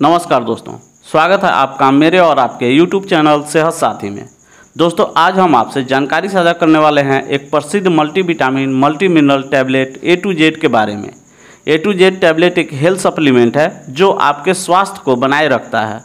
नमस्कार दोस्तों स्वागत है आपका मेरे और आपके YouTube चैनल सेहत साथी में दोस्तों आज हम आपसे जानकारी साझा करने वाले हैं एक प्रसिद्ध multi vitamin multi mineral tablet A to Z के बारे में ए टू जेड टैबलेट एक हेल्थ सप्लीमेंट है जो आपके स्वास्थ्य को बनाए रखता है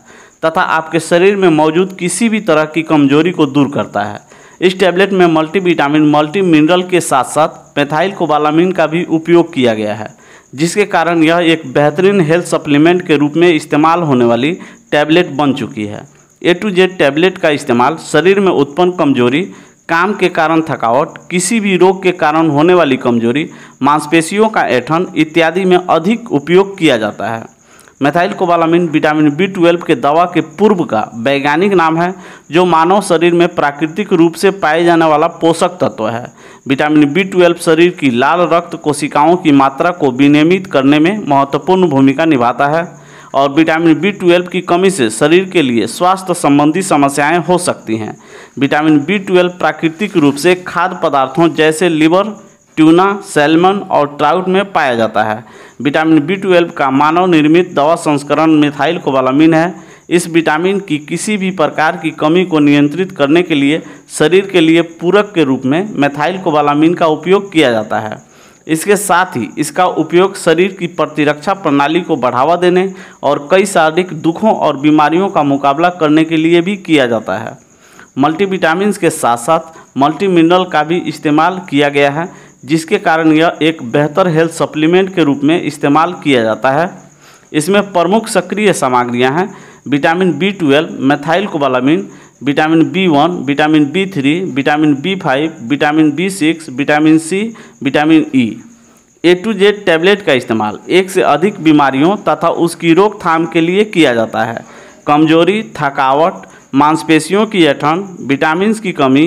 तथा आपके शरीर में मौजूद किसी भी तरह की कमजोरी को दूर करता है इस टैबलेट में मल्टी विटामिन मल्टी मिनरल के साथ साथ मेथाइल कोबालामिन का भी उपयोग किया गया है जिसके कारण यह एक बेहतरीन हेल्थ सप्लीमेंट के रूप में इस्तेमाल होने वाली टैबलेट बन चुकी है ए टू जेड टैबलेट का इस्तेमाल शरीर में उत्पन्न कमजोरी काम के कारण थकावट किसी भी रोग के कारण होने वाली कमजोरी मांसपेशियों का ऐठन इत्यादि में अधिक उपयोग किया जाता है methyl cobalamin vitamin B twelve के दवा के पूर्व का वैज्ञानिक नाम है जो मानव शरीर में प्राकृतिक रूप से पाए जाने वाला पोषक तत्व है विटामिन बी ट्वेल्व शरीर की लाल रक्त कोशिकाओं की मात्रा को विनियमित करने में महत्वपूर्ण भूमिका निभाता है और विटामिन बी ट्वेल्व की कमी से शरीर के लिए स्वास्थ्य संबंधी समस्याएं हो सकती हैं विटामिन बी ट्वेल्व प्राकृतिक रूप से खाद्य पदार्थों जैसे लिवर ट्यूना सैलमन और ट्राउट में पाया जाता है विटामिन बी ट्वेल्व का मानव निर्मित दवा संस्करण मिथाइल कोबालामिन है इस विटामिन की किसी भी प्रकार की कमी को नियंत्रित करने के लिए शरीर के लिए पूरक के रूप में मेथाइल कोबालामिन का उपयोग किया जाता है इसके साथ ही इसका उपयोग शरीर की प्रतिरक्षा प्रणाली को बढ़ावा देने और कई शारीरिक दुखों और बीमारियों का मुकाबला करने के लिए भी किया जाता है मल्टीविटामिन के साथ साथ मल्टी मिनरल का भी इस्तेमाल किया गया है जिसके कारण यह एक बेहतर हेल्थ सप्लीमेंट के रूप में इस्तेमाल किया जाता है इसमें प्रमुख सक्रिय सामग्रियाँ हैं vitamin B twelve methyl cobalamin vitamin B one vitamin B three vitamin B five vitamin B six vitamin C vitamin E A to Z tablet का इस्तेमाल एक से अधिक बीमारियों तथा उसकी रोकथाम के लिए किया जाता है कमजोरी थकावट मांसपेशियों की ऐठन विटामिन की कमी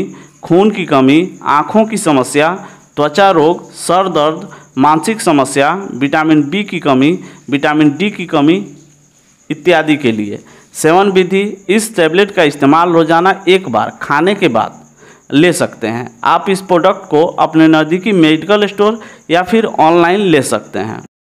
खून की कमी आँखों की समस्या त्वचा रोग सर दर्द मानसिक समस्या विटामिन बी की कमी विटामिन डी की कमी इत्यादि के लिए सेवन विधि इस टैबलेट का इस्तेमाल रोजाना एक बार खाने के बाद ले सकते हैं आप इस प्रोडक्ट को अपने नज़दीकी मेडिकल स्टोर या फिर ऑनलाइन ले सकते हैं